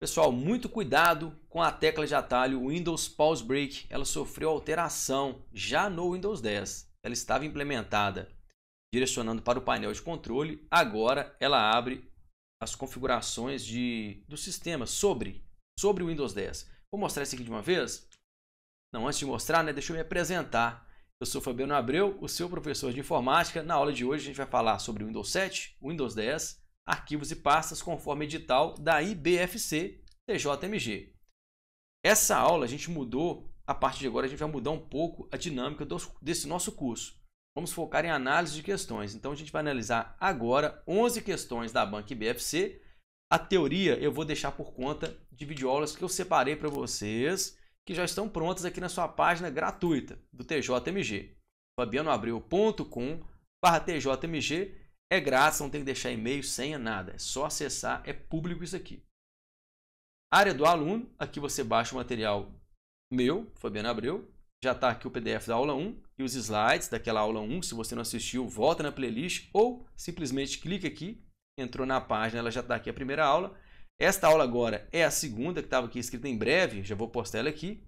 Pessoal, muito cuidado com a tecla de atalho Windows Pause Break. Ela sofreu alteração já no Windows 10. Ela estava implementada direcionando para o painel de controle. Agora ela abre as configurações de, do sistema sobre, sobre o Windows 10. Vou mostrar isso aqui de uma vez? Não, antes de mostrar, né, deixa eu me apresentar. Eu sou Fabiano Abreu, o seu professor de informática. Na aula de hoje a gente vai falar sobre o Windows 7, Windows 10, arquivos e pastas conforme edital da IBFC TJMG. Essa aula a gente mudou, a partir de agora a gente vai mudar um pouco a dinâmica desse nosso curso. Vamos focar em análise de questões. Então a gente vai analisar agora 11 questões da banca IBFC. A teoria eu vou deixar por conta de videoaulas que eu separei para vocês, que já estão prontas aqui na sua página gratuita do TJMG. fabianoabreu.com/tjmg é grátis, não tem que deixar e-mail, senha, nada. É só acessar, é público isso aqui. Área do aluno, aqui você baixa o material meu, Fabiano Abreu. Já está aqui o PDF da aula 1 e os slides daquela aula 1. Se você não assistiu, volta na playlist ou simplesmente clica aqui. Entrou na página, ela já está aqui a primeira aula. Esta aula agora é a segunda, que estava aqui escrita em breve, já vou postar ela aqui.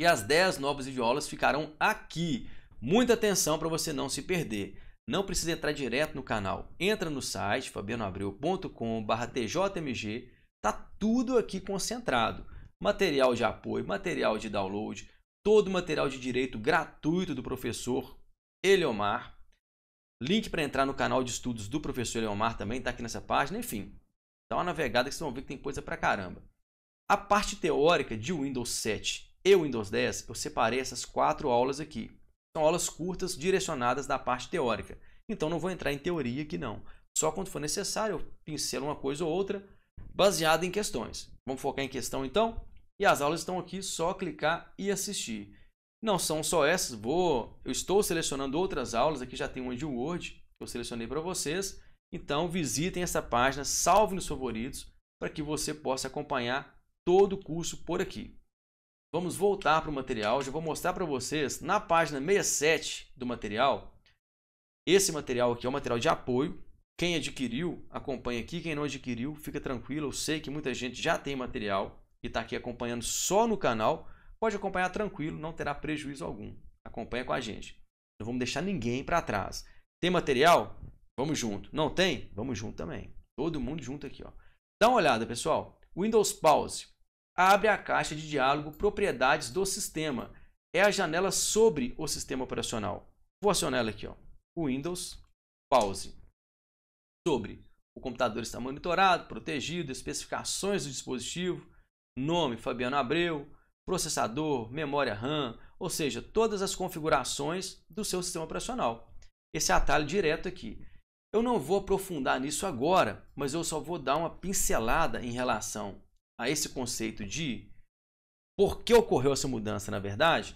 E as 10 novas videoaulas ficarão aqui. Muita atenção para você não se perder. Não precisa entrar direto no canal. Entra no site fabianoabreucom tjmg. Tá tudo aqui concentrado. Material de apoio, material de download, todo o material de direito gratuito do professor Eliomar. Link para entrar no canal de estudos do professor Eliomar também está aqui nessa página. Enfim, dá uma navegada que vocês vão ver que tem coisa para caramba. A parte teórica de Windows 7 e Windows 10, eu separei essas quatro aulas aqui. São aulas curtas direcionadas da parte teórica. Então não vou entrar em teoria aqui não. Só quando for necessário eu pincelo uma coisa ou outra baseada em questões. Vamos focar em questão então? E as aulas estão aqui, só clicar e assistir. Não são só essas, vou, eu estou selecionando outras aulas, aqui já tem uma de Word que eu selecionei para vocês. Então visitem essa página, salve nos favoritos para que você possa acompanhar todo o curso por aqui. Vamos voltar para o material. Já vou mostrar para vocês na página 67 do material. Esse material aqui é um material de apoio. Quem adquiriu, acompanha aqui. Quem não adquiriu, fica tranquilo. Eu sei que muita gente já tem material e está aqui acompanhando só no canal. Pode acompanhar tranquilo, não terá prejuízo algum. Acompanha com a gente. Não vamos deixar ninguém para trás. Tem material? Vamos junto. Não tem? Vamos junto também. Todo mundo junto aqui. Ó. Dá uma olhada, pessoal. Windows Pause abre a caixa de diálogo Propriedades do Sistema. É a janela sobre o sistema operacional. Vou acionar ela aqui, ó. Windows, pause. Sobre. O computador está monitorado, protegido, especificações do dispositivo, nome Fabiano Abreu, processador, memória RAM, ou seja, todas as configurações do seu sistema operacional. Esse atalho direto aqui. Eu não vou aprofundar nisso agora, mas eu só vou dar uma pincelada em relação a esse conceito de por que ocorreu essa mudança, na verdade,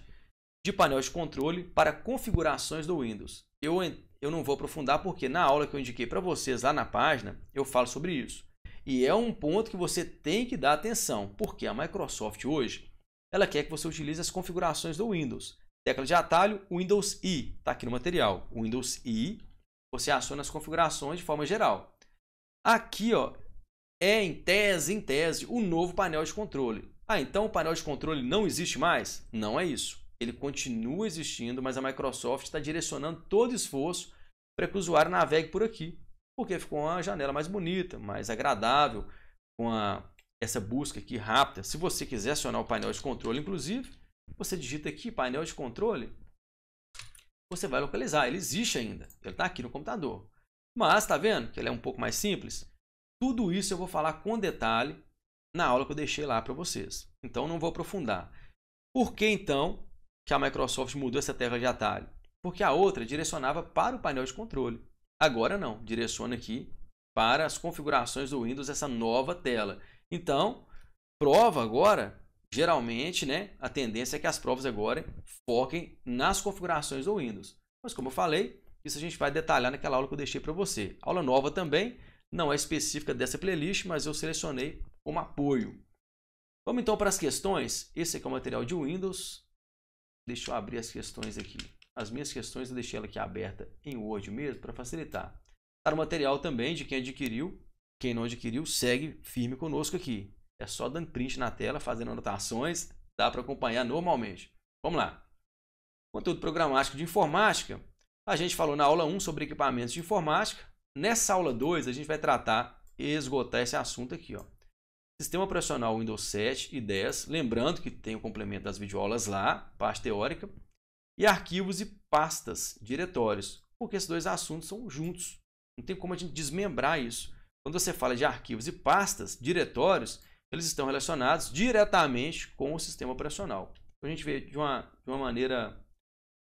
de painel de controle para configurações do Windows. Eu, eu não vou aprofundar porque na aula que eu indiquei para vocês lá na página, eu falo sobre isso. E é um ponto que você tem que dar atenção, porque a Microsoft hoje, ela quer que você utilize as configurações do Windows. Tecla de atalho, Windows I, está aqui no material. Windows I, você aciona as configurações de forma geral. Aqui, ó, é, em tese, em tese, o novo painel de controle. Ah, então o painel de controle não existe mais? Não é isso. Ele continua existindo, mas a Microsoft está direcionando todo esforço para que o usuário navegue por aqui, porque ficou uma janela mais bonita, mais agradável, com a, essa busca aqui rápida. Se você quiser acionar o painel de controle, inclusive, você digita aqui painel de controle, você vai localizar. Ele existe ainda, ele está aqui no computador. Mas, está vendo que ele é um pouco mais simples? Tudo isso eu vou falar com detalhe na aula que eu deixei lá para vocês. Então não vou aprofundar. Por que então que a Microsoft mudou essa tecla de atalho? Porque a outra direcionava para o painel de controle. Agora não, direciona aqui para as configurações do Windows essa nova tela. Então, prova agora, geralmente, né, a tendência é que as provas agora foquem nas configurações do Windows. Mas como eu falei, isso a gente vai detalhar naquela aula que eu deixei para você. Aula nova também, não é específica dessa playlist, mas eu selecionei como apoio. Vamos então para as questões. Esse aqui é o material de Windows. Deixa eu abrir as questões aqui. As minhas questões eu deixei ela aqui aberta em Word mesmo para facilitar. Para tá o material também de quem adquiriu. Quem não adquiriu, segue firme conosco aqui. É só dando print na tela, fazendo anotações, dá para acompanhar normalmente. Vamos lá. Conteúdo programático de informática. A gente falou na aula 1 sobre equipamentos de informática. Nessa aula 2, a gente vai tratar e esgotar esse assunto aqui. Ó. Sistema operacional Windows 7 e 10. Lembrando que tem o complemento das videoaulas lá, parte teórica. E arquivos e pastas, diretórios. Porque esses dois assuntos são juntos. Não tem como a gente desmembrar isso. Quando você fala de arquivos e pastas, diretórios, eles estão relacionados diretamente com o sistema operacional. Então, a gente vê de uma, de uma maneira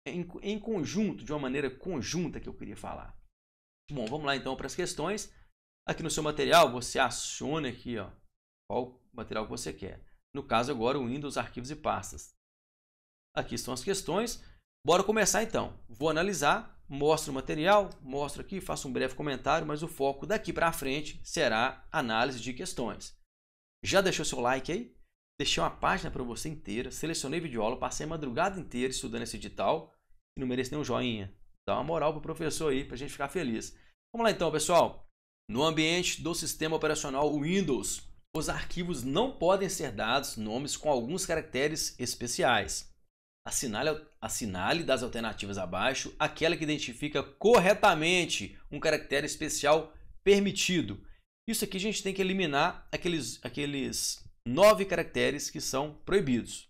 em, em conjunto, de uma maneira conjunta que eu queria falar. Bom, vamos lá então para as questões. Aqui no seu material, você aciona aqui ó, qual material que você quer. No caso agora, o Windows, arquivos e pastas. Aqui estão as questões. Bora começar então. Vou analisar, mostro o material, mostro aqui, faço um breve comentário, mas o foco daqui para frente será análise de questões. Já deixou seu like aí? Deixei uma página para você inteira, selecionei vídeo aula, passei a madrugada inteira estudando esse edital e não mereço nem um joinha. Dá uma moral pro professor aí pra gente ficar feliz. Vamos lá então, pessoal. No ambiente do sistema operacional Windows, os arquivos não podem ser dados nomes com alguns caracteres especiais. Assinale, assinale das alternativas abaixo aquela que identifica corretamente um caractere especial permitido. Isso aqui a gente tem que eliminar aqueles, aqueles nove caracteres que são proibidos.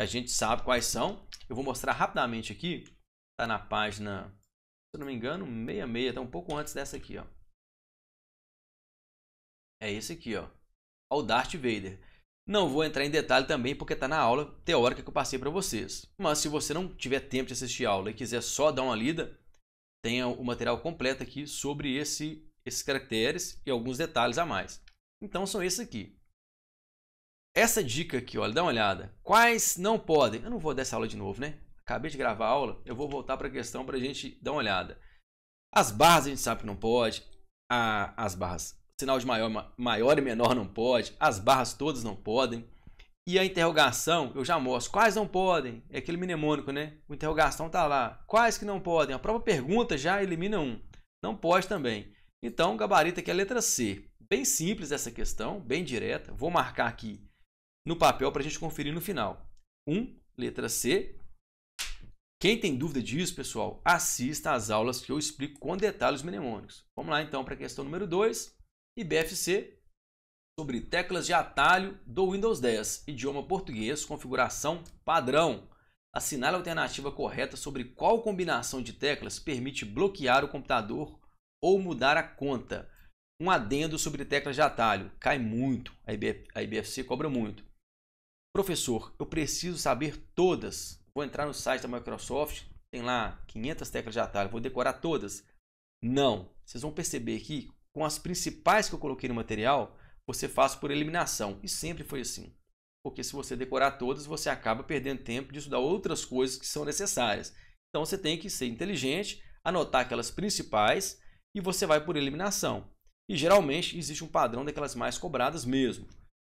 A gente sabe quais são. Eu vou mostrar rapidamente aqui tá na página, se eu não me engano, 66, está um pouco antes dessa aqui, ó. É esse aqui, ó. Ao Darth Vader. Não vou entrar em detalhe também porque tá na aula teórica que eu passei para vocês. Mas se você não tiver tempo de assistir a aula e quiser só dar uma lida, tenha o material completo aqui sobre esse, esses caracteres e alguns detalhes a mais. Então são esses aqui. Essa dica aqui, olha, dá uma olhada. Quais não podem? Eu não vou dar essa aula de novo, né? acabei de gravar a aula, eu vou voltar para a questão para a gente dar uma olhada. As barras a gente sabe que não pode, a, as barras sinal de maior, maior e menor não pode, as barras todas não podem. E a interrogação, eu já mostro, quais não podem? É aquele mnemônico, né? O interrogação está lá. Quais que não podem? A própria pergunta já elimina um. Não pode também. Então, o gabarito aqui é a letra C. Bem simples essa questão, bem direta. Vou marcar aqui no papel para a gente conferir no final. 1, um, letra C. Quem tem dúvida disso, pessoal, assista às aulas que eu explico com detalhes mnemônicos. Vamos lá então para a questão número 2, IBFC, sobre teclas de atalho do Windows 10, idioma português, configuração padrão. Assinale a alternativa correta sobre qual combinação de teclas permite bloquear o computador ou mudar a conta. Um adendo sobre teclas de atalho. Cai muito, a, a IBFC cobra muito. Professor, eu preciso saber todas. Vou entrar no site da Microsoft, tem lá 500 teclas de atalho, vou decorar todas? Não. Vocês vão perceber que com as principais que eu coloquei no material, você faz por eliminação. E sempre foi assim. Porque se você decorar todas, você acaba perdendo tempo de estudar outras coisas que são necessárias. Então você tem que ser inteligente, anotar aquelas principais e você vai por eliminação. E geralmente existe um padrão daquelas mais cobradas mesmo.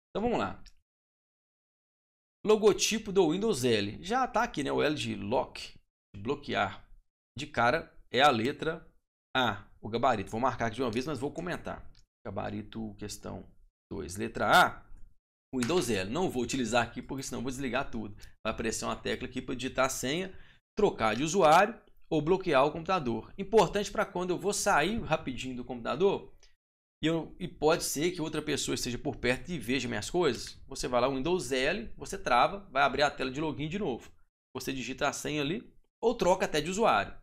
Então vamos lá. Logotipo do Windows L. Já está aqui, né? O L de lock, de bloquear. De cara é a letra A, o gabarito. Vou marcar aqui de uma vez, mas vou comentar. Gabarito, questão 2. Letra A, Windows L. Não vou utilizar aqui, porque senão vou desligar tudo. Vai aparecer uma tecla aqui para digitar a senha, trocar de usuário ou bloquear o computador. Importante para quando eu vou sair rapidinho do computador, e, eu, e pode ser que outra pessoa esteja por perto e veja minhas coisas, você vai lá, Windows L, você trava, vai abrir a tela de login de novo. Você digita a senha ali ou troca até de usuário.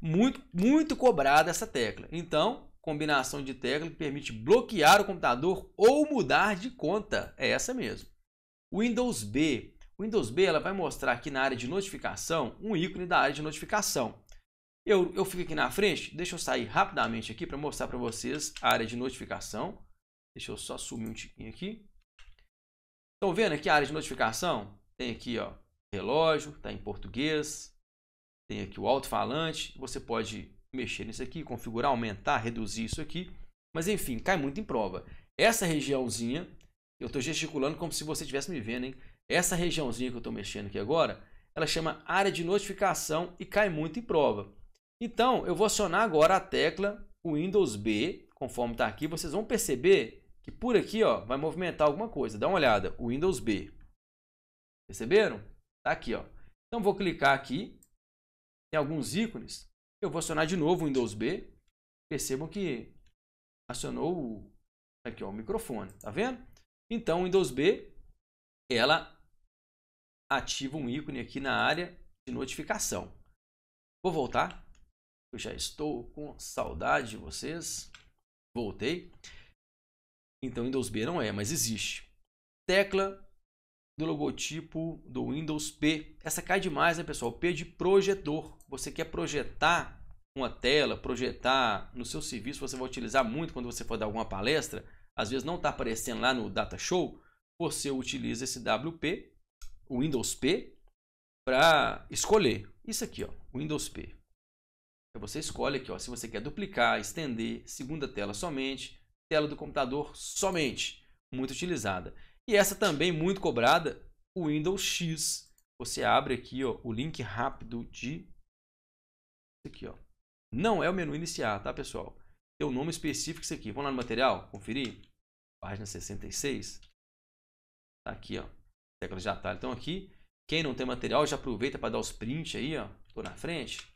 Muito, muito cobrada essa tecla. Então, combinação de tecla que permite bloquear o computador ou mudar de conta. É essa mesmo. Windows B. Windows B ela vai mostrar aqui na área de notificação um ícone da área de notificação. Eu, eu fico aqui na frente, deixa eu sair rapidamente aqui para mostrar para vocês a área de notificação. Deixa eu só sumir um tiquinho aqui. Estão vendo aqui a área de notificação? Tem aqui ó, relógio, está em português. Tem aqui o alto-falante. Você pode mexer nisso aqui, configurar, aumentar, reduzir isso aqui. Mas enfim, cai muito em prova. Essa regiãozinha, eu estou gesticulando como se você estivesse me vendo, hein? Essa regiãozinha que eu estou mexendo aqui agora, ela chama área de notificação e cai muito em prova. Então, eu vou acionar agora a tecla Windows B, conforme está aqui. Vocês vão perceber que por aqui ó, vai movimentar alguma coisa. Dá uma olhada, Windows B. Perceberam? Está aqui. Ó. Então, vou clicar aqui. Tem alguns ícones. Eu vou acionar de novo o Windows B. Percebam que acionou o, aqui, ó, o microfone. Tá vendo? Então, o Windows B, ela ativa um ícone aqui na área de notificação. Vou voltar. Eu já estou com saudade de vocês. Voltei. Então, Windows B não é, mas existe. Tecla do logotipo do Windows P. Essa cai demais, né, pessoal? P de projetor. Você quer projetar uma tela, projetar no seu serviço, você vai utilizar muito quando você for dar alguma palestra. Às vezes não está aparecendo lá no Data Show. Você utiliza esse WP, o Windows P, para escolher. Isso aqui, ó, Windows P. Então, você escolhe aqui ó, se você quer duplicar, estender, segunda tela somente, tela do computador somente, muito utilizada. E essa também muito cobrada, o Windows X. Você abre aqui ó, o link rápido de... Aqui, ó. Não é o menu iniciar, tá pessoal? Tem um nome específico isso aqui. Vamos lá no material, conferir? Página 66. Tá aqui, ó. Teclas de atalho estão aqui. Quem não tem material já aproveita para dar os prints aí, ó. Tô na frente.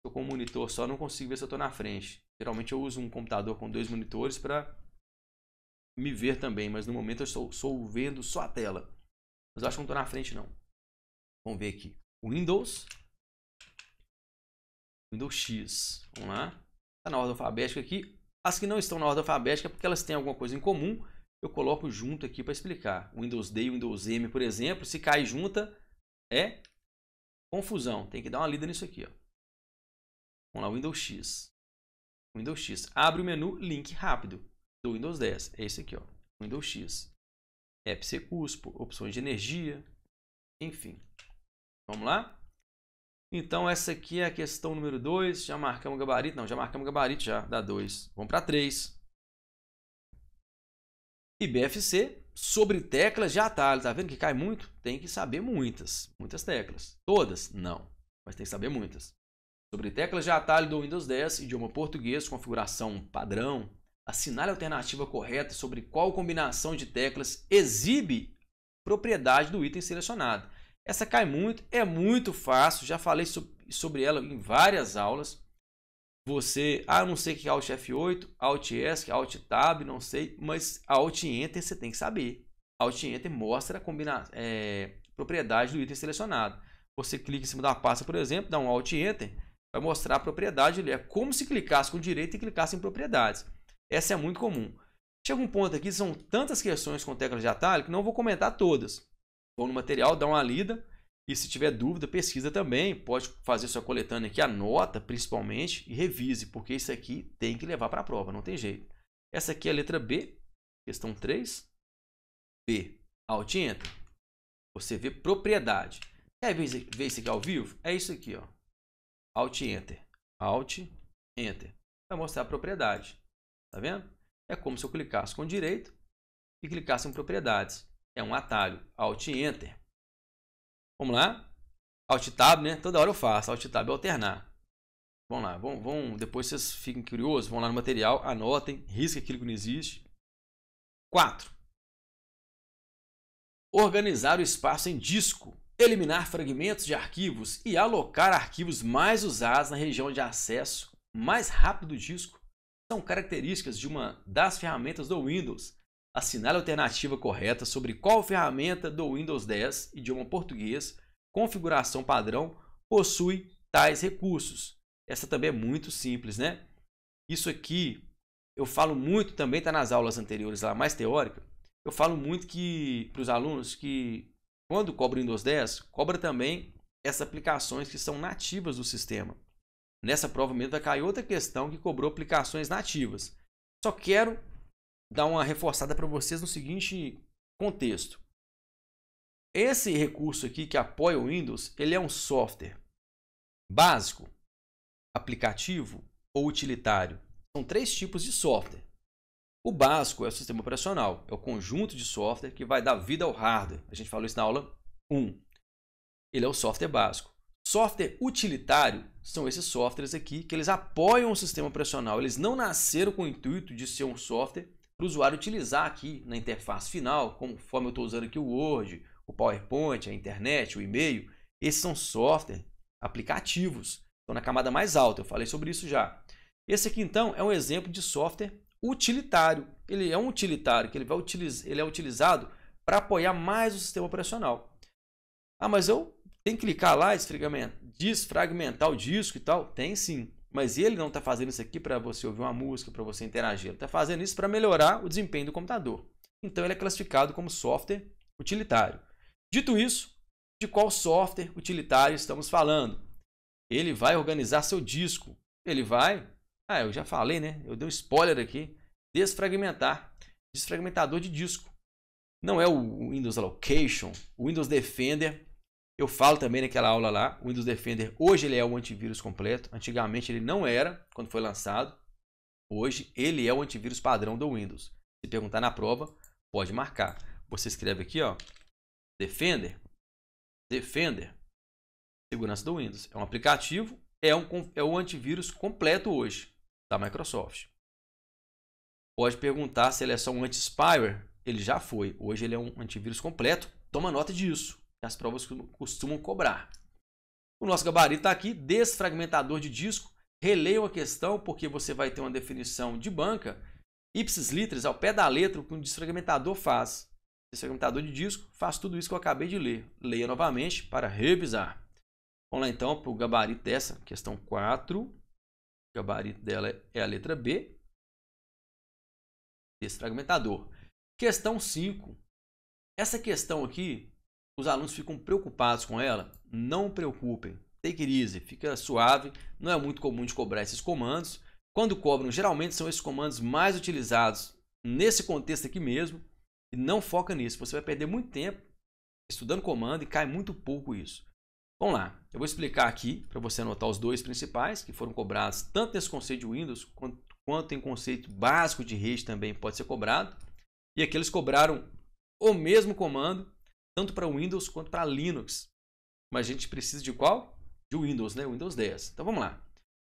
Estou com um monitor só, não consigo ver se eu estou na frente. Geralmente eu uso um computador com dois monitores para me ver também, mas no momento eu estou, vendo só a tela. Mas acho que não estou na frente não. Vamos ver aqui. Windows. Windows X. Vamos lá. Está na ordem alfabética aqui. As que não estão na ordem alfabética é porque elas têm alguma coisa em comum, eu coloco junto aqui para explicar. Windows D e Windows M, por exemplo, se cai junta, é confusão. Tem que dar uma lida nisso aqui. Ó. Vamos lá, Windows X. Windows X. Abre o menu Link Rápido do Windows 10. É esse aqui, ó. Windows X. App Securus, opções de energia, enfim. Vamos lá? Então, essa aqui é a questão número 2. Já marcamos o gabarito? Não, já marcamos o gabarito, já dá 2. Vamos para 3. E BFC, sobre teclas de atalho. Tá vendo que cai muito? Tem que saber muitas. Muitas teclas. Todas? Não. Mas tem que saber muitas. Sobre teclas de atalho do Windows 10, idioma português, configuração padrão, assinale a alternativa correta sobre qual combinação de teclas exibe propriedade do item selecionado. Essa cai muito, é muito fácil, já falei sobre ela em várias aulas. Você, ah, não sei que Alt F8, Alt ESC, Alt Tab, não sei, mas Alt Enter você tem que saber. Alt Enter mostra a combinação, é, eh, propriedade do item selecionado. Você clica em cima da pasta, por exemplo, dá um Alt Enter, vai mostrar a propriedade ali. É como se clicasse com direito e clicasse em propriedades. Essa é muito comum. Chega um ponto aqui, são tantas questões com teclas de atalho que não vou comentar todas. Vão no material, dá uma lida. E se tiver dúvida, pesquisa também. Pode fazer sua coletânea aqui, anota principalmente e revise, porque isso aqui tem que levar para a prova, não tem jeito. Essa aqui é a letra B, questão 3. B, alt enter. Você vê propriedade. Quer ver, ver isso aqui ao vivo? É isso aqui, ó. Alt Enter. Alt Enter. Vai mostrar a propriedade. Tá vendo? É como se eu clicasse com o direito e clicasse em propriedades. É um atalho. Alt Enter. Vamos lá? Alt Tab, né? Toda hora eu faço. Alt Tab é alternar. Vamos lá. Vão, vão, depois vocês fiquem curiosos. Vão lá no material, anotem, risca aquilo que não existe. 4. Organizar o espaço em disco eliminar fragmentos de arquivos e alocar arquivos mais usados na região de acesso mais rápido do disco são características de uma das ferramentas do Windows. Assinale a alternativa correta sobre qual ferramenta do Windows 10, idioma português, configuração padrão, possui tais recursos. Essa também é muito simples, né? Isso aqui eu falo muito, também está nas aulas anteriores lá, mais teórica. Eu falo muito que para os alunos que quando cobra o Windows 10, cobra também essas aplicações que são nativas do sistema. Nessa prova mesmo vai cair outra questão que cobrou aplicações nativas. Só quero dar uma reforçada para vocês no seguinte contexto. Esse recurso aqui que apoia o Windows, ele é um software básico, aplicativo ou utilitário. São três tipos de software. O básico é o sistema operacional, é o conjunto de software que vai dar vida ao hardware. A gente falou isso na aula 1. Ele é o software básico. Software utilitário são esses softwares aqui que eles apoiam o sistema operacional. Eles não nasceram com o intuito de ser um software para o usuário utilizar aqui na interface final, conforme eu estou usando aqui o Word, o PowerPoint, a internet, o e-mail. Esses são software aplicativos. Estão na camada mais alta, eu falei sobre isso já. Esse aqui então é um exemplo de software utilitário. Ele é um utilitário, que ele, vai utiliz... ele é utilizado para apoiar mais o sistema operacional. Ah, mas eu tenho que clicar lá, desfragmentar o disco e tal? Tem sim. Mas ele não está fazendo isso aqui para você ouvir uma música, para você interagir. Ele está fazendo isso para melhorar o desempenho do computador. Então ele é classificado como software utilitário. Dito isso, de qual software utilitário estamos falando? Ele vai organizar seu disco. Ele vai ah, eu já falei, né? Eu dei um spoiler aqui. Desfragmentar. Desfragmentador de disco. Não é o Windows Allocation, o Windows Defender. Eu falo também naquela aula lá, o Windows Defender hoje ele é o antivírus completo. Antigamente ele não era quando foi lançado. Hoje ele é o antivírus padrão do Windows. Se perguntar na prova, pode marcar. Você escreve aqui, ó, Defender. Defender. Segurança do Windows. É um aplicativo, é um é o antivírus completo hoje da Microsoft. Pode perguntar se ele é só um anti-spyware. Ele já foi. Hoje ele é um antivírus completo. Toma nota disso. As provas costumam cobrar. O nosso gabarito está aqui, desfragmentador de disco. Releiam a questão porque você vai ter uma definição de banca. Ipsis litres ao pé da letra, o que um desfragmentador faz. Desfragmentador de disco faz tudo isso que eu acabei de ler. Leia novamente para revisar. Vamos lá então para o gabarito dessa, questão 4. O gabarito dela é a letra B. Desfragmentador. Questão 5. Essa questão aqui, os alunos ficam preocupados com ela. Não preocupem. Take it easy. Fica suave. Não é muito comum de cobrar esses comandos. Quando cobram, geralmente são esses comandos mais utilizados nesse contexto aqui mesmo. E não foca nisso. Você vai perder muito tempo estudando comando e cai muito pouco isso. Vamos lá, eu vou explicar aqui para você anotar os dois principais que foram cobrados tanto nesse conceito de Windows quanto, quanto em conceito básico de rede também pode ser cobrado. E aqui eles cobraram o mesmo comando tanto para Windows quanto para Linux. Mas a gente precisa de qual? De Windows, né? Windows 10. Então vamos lá.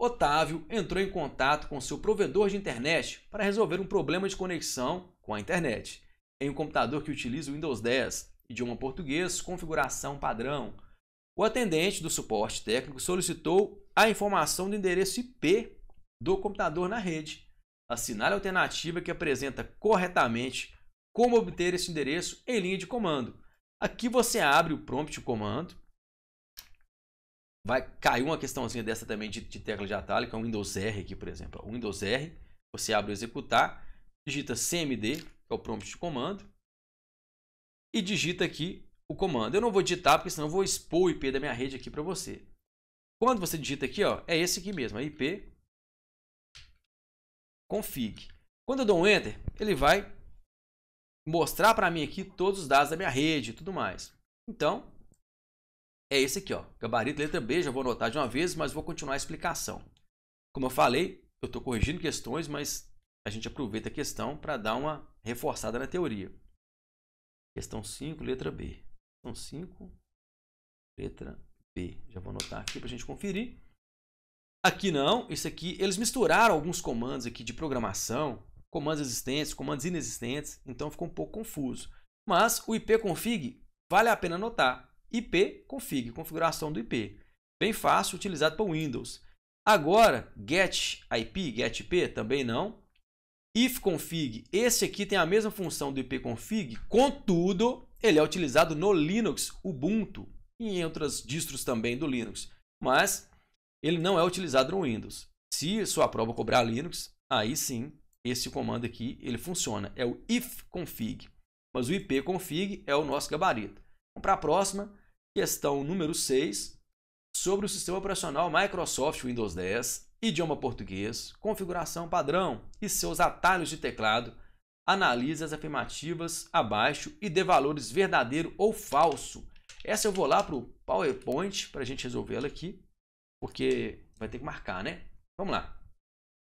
Otávio entrou em contato com seu provedor de internet para resolver um problema de conexão com a internet. Em um computador que utiliza o Windows 10, idioma português, configuração padrão, o atendente do suporte técnico solicitou a informação do endereço IP do computador na rede. Assinale a alternativa que apresenta corretamente como obter esse endereço em linha de comando. Aqui você abre o prompt de comando. Vai cair uma questãozinha dessa também de, de tecla de atalho, que é o Windows R aqui, por exemplo. O Windows R, você abre o executar, digita CMD, que é o prompt de comando, e digita aqui o comando. Eu não vou digitar porque senão eu vou expor o IP da minha rede aqui para você. Quando você digita aqui, ó, é esse aqui mesmo, é IP config. Quando eu dou um enter, ele vai mostrar para mim aqui todos os dados da minha rede e tudo mais. Então, é esse aqui, ó, gabarito letra B, já vou anotar de uma vez, mas vou continuar a explicação. Como eu falei, eu estou corrigindo questões, mas a gente aproveita a questão para dar uma reforçada na teoria. Questão 5, letra B. São 5. Letra B. Já vou anotar aqui para a gente conferir. Aqui não, isso aqui, eles misturaram alguns comandos aqui de programação, comandos existentes, comandos inexistentes, então ficou um pouco confuso. Mas o ipconfig vale a pena anotar. ipconfig, configuração do IP. Bem fácil, utilizado para Windows. Agora, getIP, getIP também não. ifconfig, esse aqui tem a mesma função do ipconfig, contudo, ele é utilizado no Linux Ubuntu e em outras distros também do Linux, mas ele não é utilizado no Windows. Se sua prova cobrar Linux, aí sim esse comando aqui ele funciona, é o ifconfig. Mas o ipconfig é o nosso gabarito. Vamos então, para a próxima, questão número 6, sobre o sistema operacional Microsoft Windows 10, idioma português, configuração padrão e seus atalhos de teclado Analise as afirmativas abaixo e dê valores verdadeiro ou falso. Essa eu vou lá para o PowerPoint para a gente resolver ela aqui, porque vai ter que marcar, né? Vamos lá.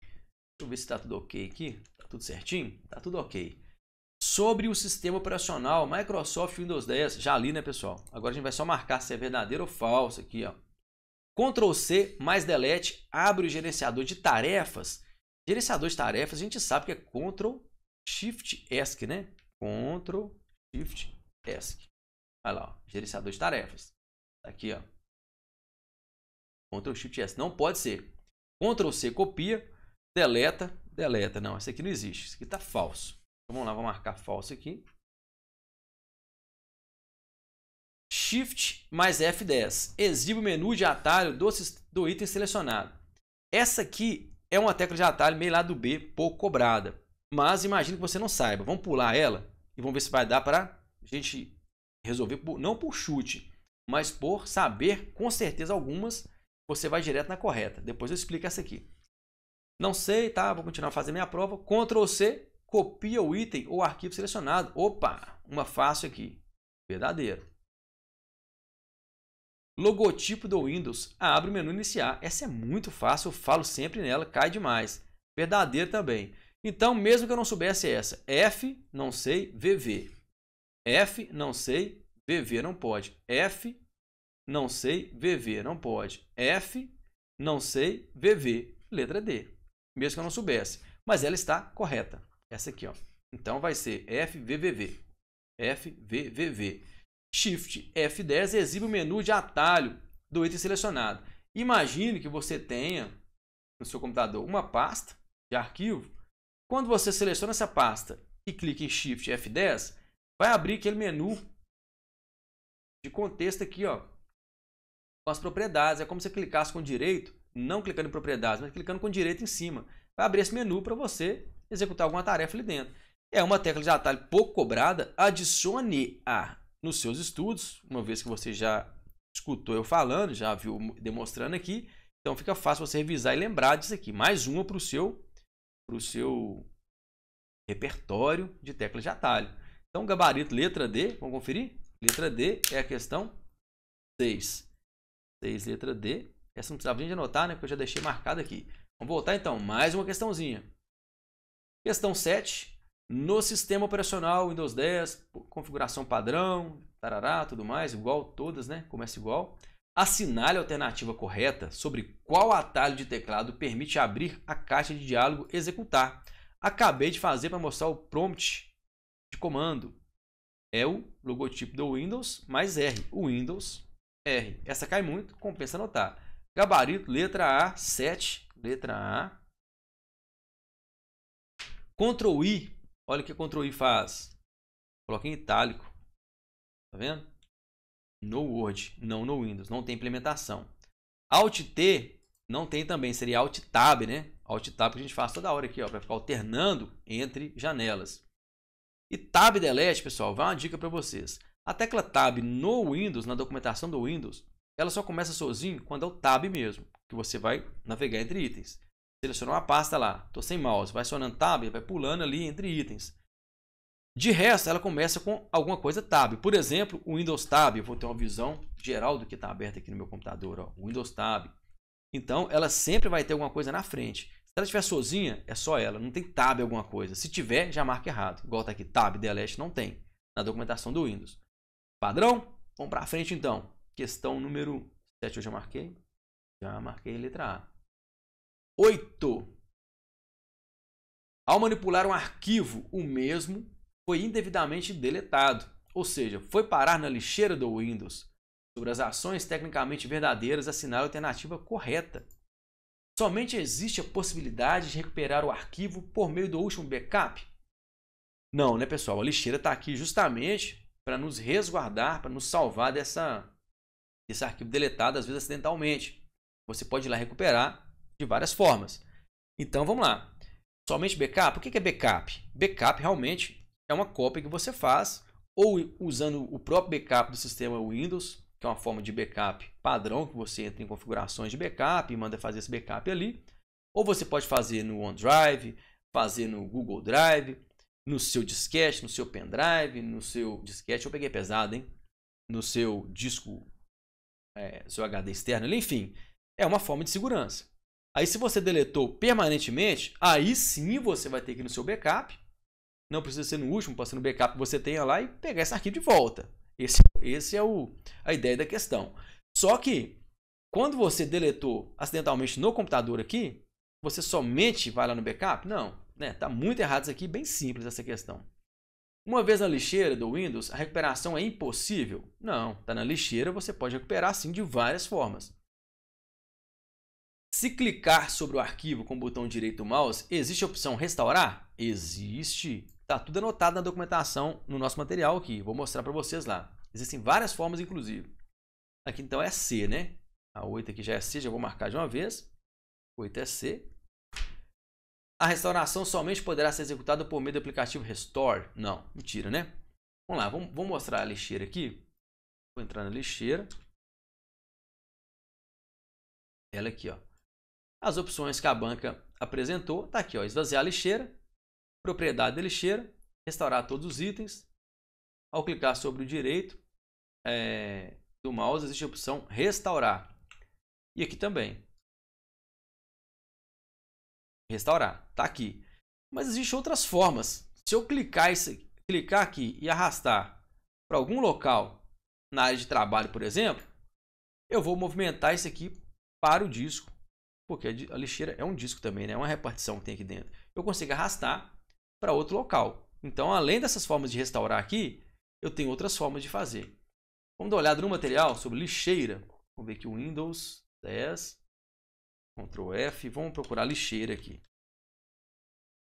Deixa eu ver se está tudo ok aqui. Está tudo certinho? Está tudo ok. Sobre o sistema operacional Microsoft Windows 10, já li, né, pessoal? Agora a gente vai só marcar se é verdadeiro ou falso aqui, ó. Ctrl C mais delete abre o gerenciador de tarefas. Gerenciador de tarefas, a gente sabe que é Ctrl Shift ESC, né? Ctrl Shift ESC. Olha lá, ó, gerenciador de tarefas. Tá aqui, ó. Ctrl Shift Esc Não pode ser. Ctrl C copia, deleta, deleta. Não, esse aqui não existe. Esse aqui tá falso. Então, vamos lá, vou marcar falso aqui. Shift mais F10. Exibe o menu de atalho do, do item selecionado. Essa aqui é uma tecla de atalho meio lado B pouco cobrada. Mas imagina que você não saiba. Vamos pular ela e vamos ver se vai dar para a gente resolver, por, não por chute, mas por saber com certeza algumas, você vai direto na correta. Depois eu explico essa aqui. Não sei, tá? Vou continuar fazendo minha prova. Ctrl C, copia o item ou arquivo selecionado. Opa, uma fácil aqui. Verdadeiro. Logotipo do Windows. Abre o menu iniciar. Essa é muito fácil, eu falo sempre nela, cai demais. Verdadeiro também. Então, mesmo que eu não soubesse é essa, F não sei, VV. F não sei, VV não pode. F não sei, VV não pode. F não sei, VV. Letra D. Mesmo que eu não soubesse. Mas ela está correta. Essa aqui, ó. Então vai ser F V V Shift F10 exibe o menu de atalho do item selecionado. Imagine que você tenha no seu computador uma pasta de arquivo quando você seleciona essa pasta e clica em Shift F10, vai abrir aquele menu de contexto aqui, ó, com as propriedades. É como se você clicasse com o direito, não clicando em propriedades, mas clicando com o direito em cima. Vai abrir esse menu para você executar alguma tarefa ali dentro. É uma tecla de atalho pouco cobrada, adicione a nos seus estudos, uma vez que você já escutou eu falando, já viu demonstrando aqui. Então fica fácil você revisar e lembrar disso aqui. Mais uma para o seu para o seu repertório de teclas de atalho. Então, gabarito letra D, vamos conferir? Letra D é a questão 6. 6, letra D. Essa não precisava de anotar, né? Porque eu já deixei marcado aqui. Vamos voltar então, mais uma questãozinha. Questão 7. No sistema operacional Windows 10, configuração padrão, tarará, tudo mais, igual todas, né? Começa igual. Assinale a alternativa correta sobre qual atalho de teclado permite abrir a caixa de diálogo executar. Acabei de fazer para mostrar o prompt de comando. É o logotipo do Windows mais R. O Windows R. Essa cai muito, compensa anotar. Gabarito, letra A, 7, letra A. Ctrl I, olha o que Ctrl I faz. Coloca em itálico. Tá vendo? no Word, não no Windows, não tem implementação. Alt T não tem também, seria Alt Tab, né? Alt Tab que a gente faz toda hora aqui, ó, para ficar alternando entre janelas. E Tab Delete, pessoal, vai uma dica para vocês. A tecla Tab no Windows, na documentação do Windows, ela só começa sozinho quando é o Tab mesmo, que você vai navegar entre itens. Selecionou uma pasta lá, estou sem mouse, vai sonando Tab, vai pulando ali entre itens. De resto, ela começa com alguma coisa tab. Por exemplo, o Windows Tab. Eu vou ter uma visão geral do que está aberto aqui no meu computador. Ó. O Windows Tab. Então, ela sempre vai ter alguma coisa na frente. Se ela estiver sozinha, é só ela. Não tem tab alguma coisa. Se tiver, já marca errado. Igual está aqui, tab, delete, não tem. Na documentação do Windows. Padrão? Vamos para frente então. Questão número 7 eu já marquei. Já marquei letra A. 8. Ao manipular um arquivo, o mesmo foi indevidamente deletado, ou seja, foi parar na lixeira do Windows. Sobre as ações tecnicamente verdadeiras, assinar é a alternativa correta. Somente existe a possibilidade de recuperar o arquivo por meio do último backup? Não, né, pessoal? A lixeira está aqui justamente para nos resguardar, para nos salvar dessa, desse arquivo deletado, às vezes acidentalmente. Você pode ir lá recuperar de várias formas. Então, vamos lá. Somente backup? O que é backup? Backup realmente é uma cópia que você faz ou usando o próprio backup do sistema Windows, que é uma forma de backup padrão, que você entra em configurações de backup e manda fazer esse backup ali. Ou você pode fazer no OneDrive, fazer no Google Drive, no seu disquete, no seu pendrive, no seu disquete, eu peguei pesado, hein? No seu disco, é, seu HD externo, enfim, é uma forma de segurança. Aí se você deletou permanentemente, aí sim você vai ter que ir no seu backup não precisa ser no último, pode ser no backup que você tenha lá e pegar esse arquivo de volta. Esse, esse é o, a ideia da questão. Só que, quando você deletou acidentalmente no computador aqui, você somente vai lá no backup? Não. Né? Tá muito errado isso aqui, bem simples essa questão. Uma vez na lixeira do Windows, a recuperação é impossível? Não, tá na lixeira, você pode recuperar sim de várias formas. Se clicar sobre o arquivo com o botão direito do mouse, existe a opção restaurar? Existe. Tá tudo anotado na documentação, no nosso material aqui. Vou mostrar para vocês lá. Existem várias formas, inclusive. Aqui então é C, né? A 8 aqui já é C, já vou marcar de uma vez. 8 é C. A restauração somente poderá ser executada por meio do aplicativo Restore? Não, mentira, né? Vamos lá, vamos, vamos mostrar a lixeira aqui. Vou entrar na lixeira. Ela aqui, ó. As opções que a banca apresentou, tá aqui, ó, esvaziar a lixeira, propriedade da lixeira, restaurar todos os itens. Ao clicar sobre o direito é, do mouse, existe a opção restaurar. E aqui também. Restaurar, está aqui. Mas existem outras formas. Se eu clicar, esse, clicar aqui e arrastar para algum local na área de trabalho, por exemplo, eu vou movimentar isso aqui para o disco, porque a lixeira é um disco também, né? é uma repartição que tem aqui dentro. Eu consigo arrastar para outro local. Então, além dessas formas de restaurar aqui, eu tenho outras formas de fazer. Vamos dar uma olhada no material sobre lixeira. Vamos ver aqui o Windows 10, Ctrl F, vamos procurar lixeira aqui.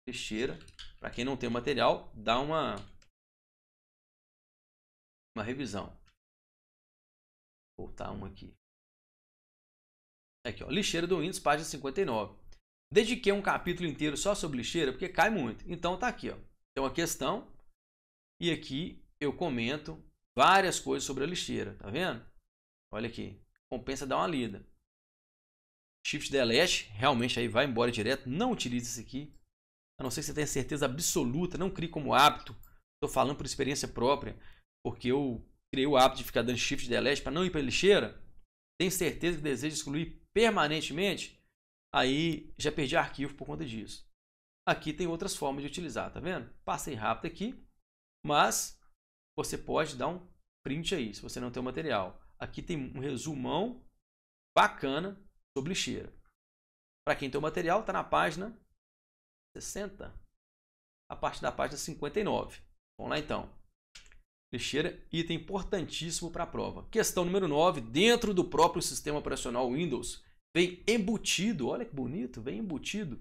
Lixeira, para quem não tem o material, dá uma uma revisão. Vou voltar uma aqui. Aqui, ó, lixeira do Windows, página 59. Dediquei um capítulo inteiro só sobre lixeira, porque cai muito. Então tá aqui, ó. Tem uma questão e aqui eu comento várias coisas sobre a lixeira, tá vendo? Olha aqui, compensa dar uma lida. Shift Delete, realmente aí vai embora direto, não utilize isso aqui. A não ser que você tenha certeza absoluta, não crie como hábito. Estou falando por experiência própria, porque eu criei o hábito de ficar dando Shift Delete para não ir para a lixeira. Tem certeza que deseja excluir permanentemente? Aí já perdi arquivo por conta disso. Aqui tem outras formas de utilizar, tá vendo? Passei rápido aqui, mas você pode dar um print aí, se você não tem o material. Aqui tem um resumão bacana sobre lixeira. Para quem tem o material, está na página 60, a parte da página 59. Vamos lá então. Lixeira, item importantíssimo para a prova. Questão número 9, dentro do próprio sistema operacional Windows, Vem embutido, olha que bonito, vem embutido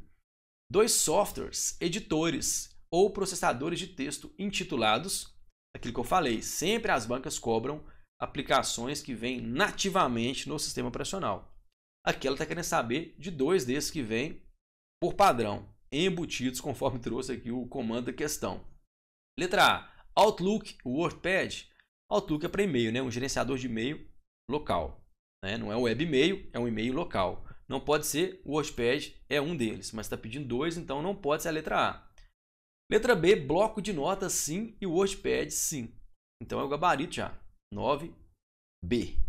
dois softwares, editores ou processadores de texto intitulados, aquilo que eu falei, sempre as bancas cobram aplicações que vêm nativamente no sistema operacional. Aqui ela está querendo saber de dois desses que vêm por padrão, embutidos, conforme trouxe aqui o comando da questão. Letra A, Outlook, WordPad. Outlook é para e-mail, né? um gerenciador de e-mail local. Né? Não é um web e-mail, é um e-mail local. Não pode ser, o WordPad é um deles, mas está pedindo dois, então não pode ser a letra A. Letra B, bloco de notas sim e WordPad sim. Então é o gabarito já. 9B.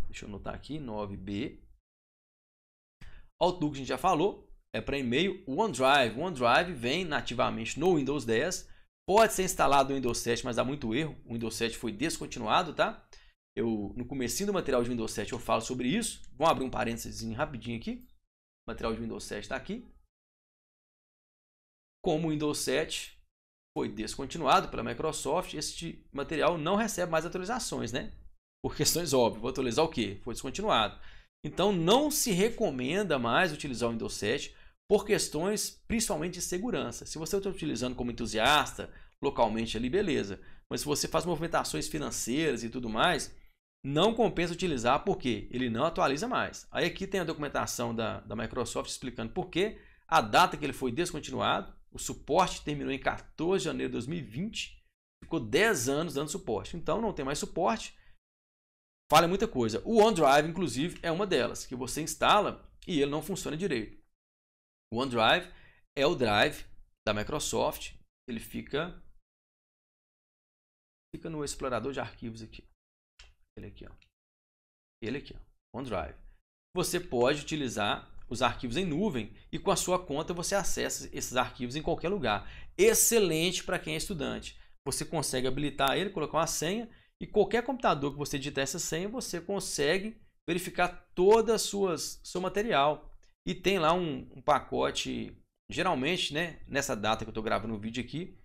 Deixa eu anotar aqui, 9B. Outlook a gente já falou, é para e-mail. OneDrive, OneDrive vem nativamente no Windows 10. Pode ser instalado no Windows 7, mas dá muito erro. O Windows 7 foi descontinuado, tá? eu no comecinho do material de Windows 7 eu falo sobre isso. Vamos abrir um parênteses rapidinho aqui. O material de Windows 7 está aqui. Como o Windows 7 foi descontinuado pela Microsoft, este material não recebe mais atualizações, né? Por questões óbvias. Vou atualizar o que? Foi descontinuado. Então não se recomenda mais utilizar o Windows 7 por questões principalmente de segurança. Se você está utilizando como entusiasta, localmente ali, beleza. Mas se você faz movimentações financeiras e tudo mais, não compensa utilizar porque ele não atualiza mais. Aí aqui tem a documentação da, da Microsoft explicando por que a data que ele foi descontinuado, o suporte terminou em 14 de janeiro de 2020, ficou 10 anos dando suporte. Então não tem mais suporte. fala muita coisa. O OneDrive, inclusive, é uma delas, que você instala e ele não funciona direito. O OneDrive é o drive da Microsoft. Ele fica fica no explorador de arquivos aqui. Ele aqui, ó. Ele aqui, ó. OneDrive. Você pode utilizar os arquivos em nuvem e com a sua conta você acessa esses arquivos em qualquer lugar. Excelente para quem é estudante. Você consegue habilitar ele, colocar uma senha e qualquer computador que você digitar essa senha, você consegue verificar todo o seu material. E tem lá um, um, pacote, geralmente, né, nessa data que eu estou gravando o vídeo aqui,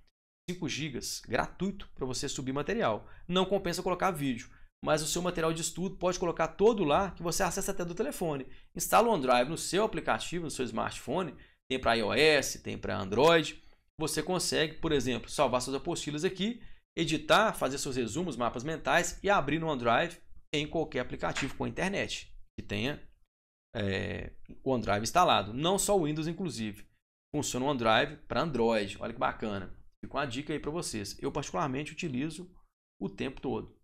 5 GB, gratuito para você subir material. Não compensa colocar vídeo mas o seu material de estudo pode colocar todo lá que você acessa até do telefone. Instala o OneDrive no seu aplicativo, no seu smartphone, tem para iOS, tem para Android. Você consegue, por exemplo, salvar suas apostilas aqui, editar, fazer seus resumos, mapas mentais e abrir no OneDrive em qualquer aplicativo com a internet que tenha é, o OneDrive instalado. Não só o Windows, inclusive. Funciona o OneDrive para Android. Olha que bacana. Fica uma dica aí para vocês. Eu, particularmente, utilizo o tempo todo.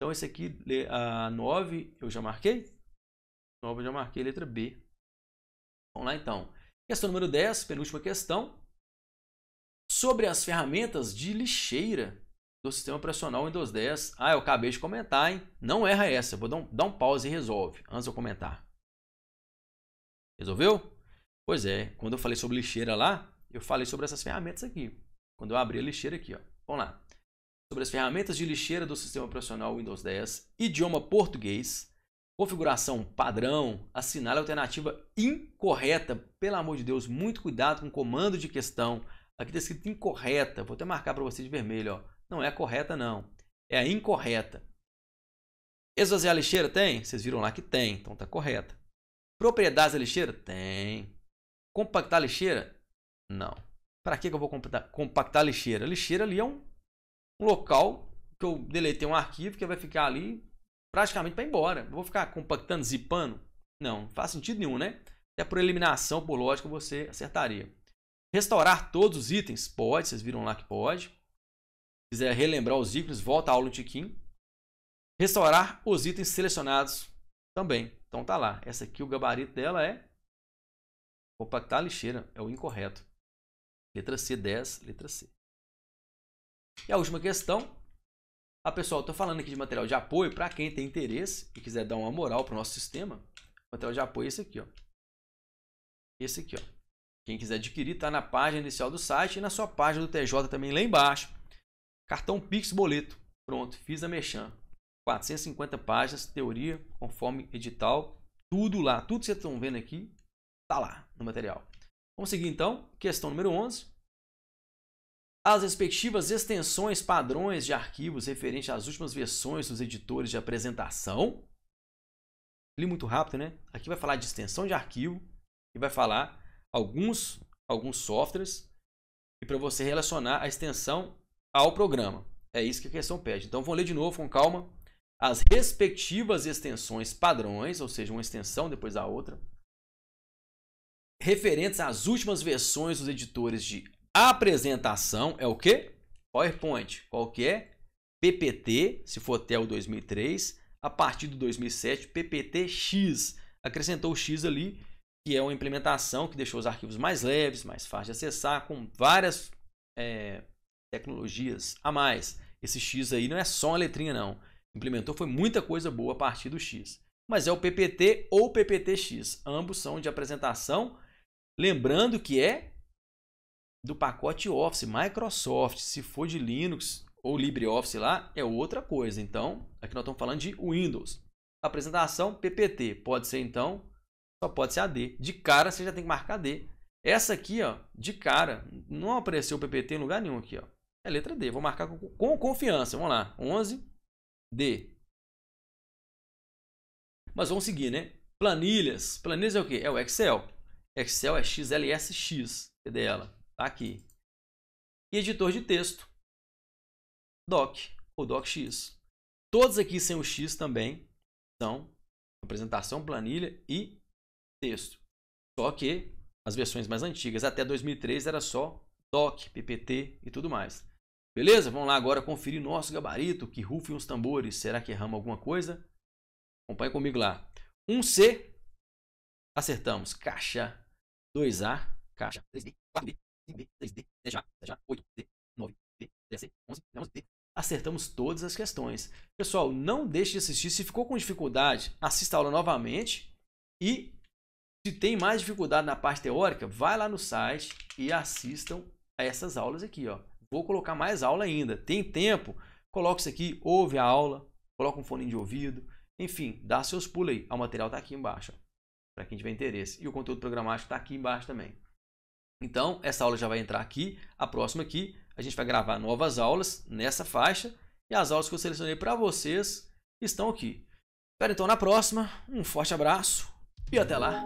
Então esse aqui, a 9, eu já marquei? 9 eu já marquei, letra B. Vamos lá então. Questão número 10, penúltima questão. Sobre as ferramentas de lixeira do sistema operacional Windows 10. Ah, eu acabei de comentar, hein? Não erra essa. Vou dar um, dar um pause e resolve, antes de eu comentar. Resolveu? Pois é, quando eu falei sobre lixeira lá, eu falei sobre essas ferramentas aqui. Quando eu abri a lixeira aqui, ó. Vamos lá sobre as ferramentas de lixeira do sistema operacional Windows 10, idioma português, configuração padrão, assinale a alternativa incorreta. Pelo amor de Deus, muito cuidado com o comando de questão. Aqui está escrito incorreta, vou até marcar para você de vermelho. Ó. Não é a correta, não. É a incorreta. Esvaziar a lixeira? Tem? Vocês viram lá que tem, então está correta. Propriedades da lixeira? Tem. Compactar a lixeira? Não. Para que, que eu vou compactar, compactar a lixeira? A lixeira ali é um um local que eu deletei um arquivo que vai ficar ali praticamente para ir embora. Eu vou ficar compactando, zipando? Não, não faz sentido nenhum, né? Até por eliminação, por lógica, você acertaria. Restaurar todos os itens? Pode, vocês viram lá que pode. Se quiser relembrar os ícones, volta a aula um tiquinho. Restaurar os itens selecionados também. Então tá lá. Essa aqui, o gabarito dela é compactar a lixeira. É o incorreto. Letra C, 10, letra C. E a última questão. Ah, pessoal, estou falando aqui de material de apoio para quem tem interesse e quiser dar uma moral para o nosso sistema. O material de apoio é esse aqui, ó. Esse aqui, ó. Quem quiser adquirir, está na página inicial do site e na sua página do TJ também lá embaixo. Cartão Pix Boleto. Pronto, fiz a mechan. 450 páginas, teoria, conforme edital. Tudo lá. Tudo que vocês estão vendo aqui, tá lá no material. Vamos seguir então. Questão número 11. As respectivas extensões padrões de arquivos referentes às últimas versões dos editores de apresentação. Li muito rápido, né? Aqui vai falar de extensão de arquivo e vai falar alguns, alguns softwares e para você relacionar a extensão ao programa. É isso que a questão pede. Então vou ler de novo com calma as respectivas extensões padrões, ou seja, uma extensão depois da outra, referentes às últimas versões dos editores de a apresentação é o quê? PowerPoint, qual que é? PPT, se for até o 2003, a partir do 2007, PPT-X. Acrescentou o X ali, que é uma implementação que deixou os arquivos mais leves, mais fáceis de acessar, com várias é, tecnologias a mais. Esse X aí não é só uma letrinha, não. Implementou foi muita coisa boa a partir do X. Mas é o PPT ou PPT-X. Ambos são de apresentação. Lembrando que é do pacote Office, Microsoft, se for de Linux ou LibreOffice lá, é outra coisa. Então, aqui nós estamos falando de Windows. Apresentação PPT, pode ser então, só pode ser AD. De cara você já tem que marcar D. Essa aqui, ó, de cara, não apareceu o PPT em lugar nenhum aqui, ó. É letra D. Vou marcar com, com confiança. Vamos lá. 11 D. Mas vamos seguir, né? Planilhas. Planilhas é o quê? É o Excel. Excel é XLSX. Cadê ela? Tá aqui. E editor de texto, doc ou docx. Todos aqui sem o x também são apresentação, planilha e texto. Só que as versões mais antigas, até 2003, era só doc, ppt e tudo mais. Beleza? Vamos lá agora conferir nosso gabarito, que rufem os tambores. Será que erramos alguma coisa? Acompanhe comigo lá. 1C, acertamos. Caixa. 2A, caixa. 3B, 4B, 5 6D, 10 10 8D, 9D, 10 11, 11D. Acertamos todas as questões. Pessoal, não deixe de assistir. Se ficou com dificuldade, assista a aula novamente. E se tem mais dificuldade na parte teórica, vai lá no site e assistam a essas aulas aqui. Ó. Vou colocar mais aula ainda. Tem tempo? Coloca isso aqui, ouve a aula, coloca um fone de ouvido. Enfim, dá seus pulos aí. O material está aqui embaixo, para quem tiver interesse. E o conteúdo programático está aqui embaixo também. Então, essa aula já vai entrar aqui, a próxima aqui. A gente vai gravar novas aulas nessa faixa e as aulas que eu selecionei para vocês estão aqui. Espero então na próxima. Um forte abraço e até lá!